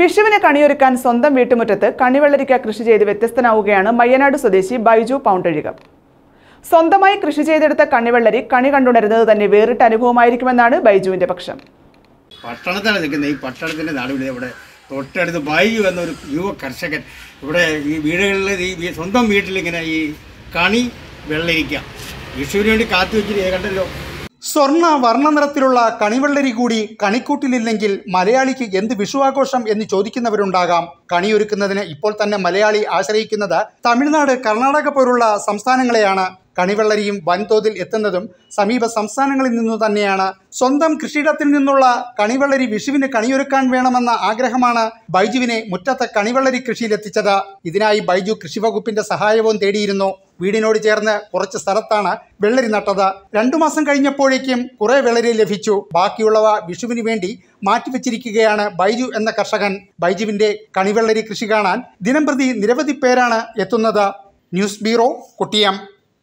വിഷുവിനെ കണിയൊരുക്കാൻ സ്വന്തം വീട്ടുമുറ്റത്ത് കണിവെള്ളരിക്ക കൃഷി ചെയ്ത് വ്യത്യസ്തനാവുകയാണ് മയ്യനാട് സ്വദേശി ബൈജു പൗണ്ടഴിക സ്വന്തമായി കൃഷി ചെയ്തെടുത്ത കണിവെള്ളരി കണി കണ്ടുണരുന്നത് തന്നെ വേറിട്ട അനുഭവമായിരിക്കുമെന്നാണ് ബൈജുവിന്റെ പക്ഷം പട്ടണത്താണ് നിൽക്കുന്നത് ഈ പട്ടണത്തിന്റെ നാടുവിടെ ഇവിടെ തൊട്ടടുത്ത് ബൈജു എന്നൊരു യുവ കർഷകൻ ഇവിടെ ഈ വീടുകളിൽ ഈ സ്വന്തം വീട്ടിലിങ്ങനെ ഈ കണി വെള്ളരിക്ക വിഷുവിന് വേണ്ടി കാത്തുവെച്ചിട്ട് കണ്ടല്ലോ സ്വർണ്ണ വർണ്ണനിറത്തിലുള്ള കണിവെള്ളരി കൂടി കണിക്കൂട്ടിലില്ലെങ്കിൽ മലയാളിക്ക് എന്ത് വിഷുവാഘോഷം എന്ന് ചോദിക്കുന്നവരുണ്ടാകാം കണിയൊരുക്കുന്നതിന് ഇപ്പോൾ തന്നെ മലയാളി ആശ്രയിക്കുന്നത് തമിഴ്നാട് കർണാടക പോലുള്ള സംസ്ഥാനങ്ങളെയാണ് കണിവെള്ളരിയും വൻതോതിൽ എത്തുന്നതും സമീപ സംസ്ഥാനങ്ങളിൽ നിന്നു തന്നെയാണ് സ്വന്തം കൃഷിയിടത്തിൽ നിന്നുള്ള കണിവെള്ളരി വിഷുവിന് കണിയൊരുക്കാൻ വേണമെന്ന ആഗ്രഹമാണ് ബൈജുവിനെ മുറ്റത്തെ കണിവെള്ളരി കൃഷിയിലെത്തിച്ചത് ഇതിനായി ബൈജു കൃഷിവകുപ്പിന്റെ സഹായവും തേടിയിരുന്നു വീടിനോട് ചേർന്ന് കുറച്ച് സ്ഥലത്താണ് വെള്ളരി നട്ടത് രണ്ടു മാസം കഴിഞ്ഞപ്പോഴേക്കും കുറേ വെള്ളരി ലഭിച്ചു ബാക്കിയുള്ളവ വിഷുവിന് വേണ്ടി മാറ്റിവെച്ചിരിക്കുകയാണ് ബൈജു എന്ന കർഷകൻ ബൈജുവിന്റെ കണിവെള്ളരി കൃഷി കാണാൻ ദിനംപ്രതി നിരവധി പേരാണ് എത്തുന്നത് ന്യൂസ് ബ്യൂറോ കുട്ടിയം